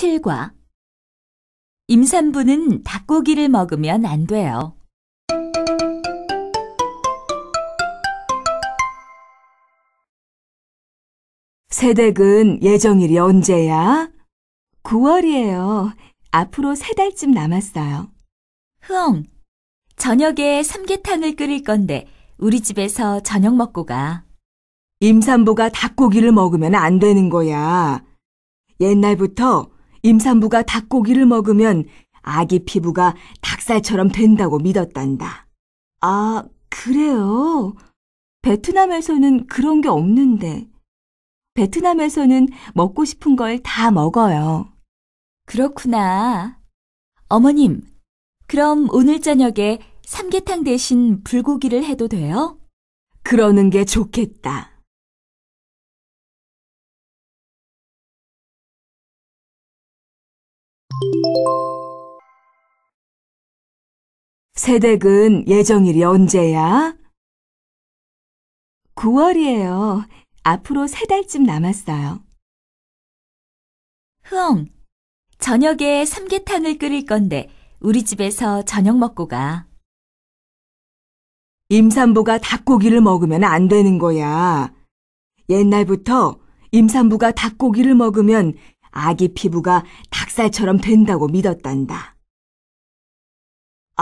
7과 임산부는 닭고기를 먹으면 안 돼요. 새댁은 예정일이 언제야? 9월이에요. 앞으로 세 달쯤 남았어요. 흥, 저녁에 삼계탕을 끓일 건데 우리 집에서 저녁 먹고 가. 임산부가 닭고기를 먹으면 안 되는 거야. 옛날부터 임산부가 닭고기를 먹으면 아기 피부가 닭살처럼 된다고 믿었단다. 아, 그래요? 베트남에서는 그런 게 없는데. 베트남에서는 먹고 싶은 걸 다 먹어요. 그렇구나. 어머님, 그럼 오늘 저녁에 삼계탕 대신 불고기를 해도 돼요? 그러는 게 좋겠다. 세댁은 예정일이 언제야? 9월이에요. 앞으로 세 달쯤 남았어요. 흥, 저녁에 삼계탕을 끓일 건데 우리 집에서 저녁 먹고 가. 임산부가 닭고기를 먹으면 안 되는 거야. 옛날부터 임산부가 닭고기를 먹으면 아기 피부가 닭살처럼 된다고 믿었단다.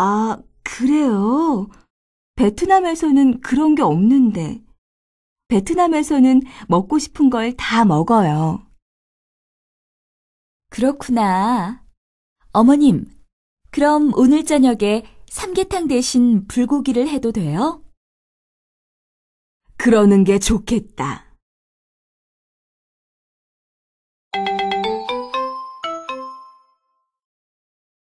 아, 그래요? 베트남에서는 그런 게 없는데. 베트남에서는 먹고 싶은 걸 다 먹어요. 그렇구나. 어머님, 그럼 오늘 저녁에 삼계탕 대신 불고기를 해도 돼요? 그러는 게 좋겠다.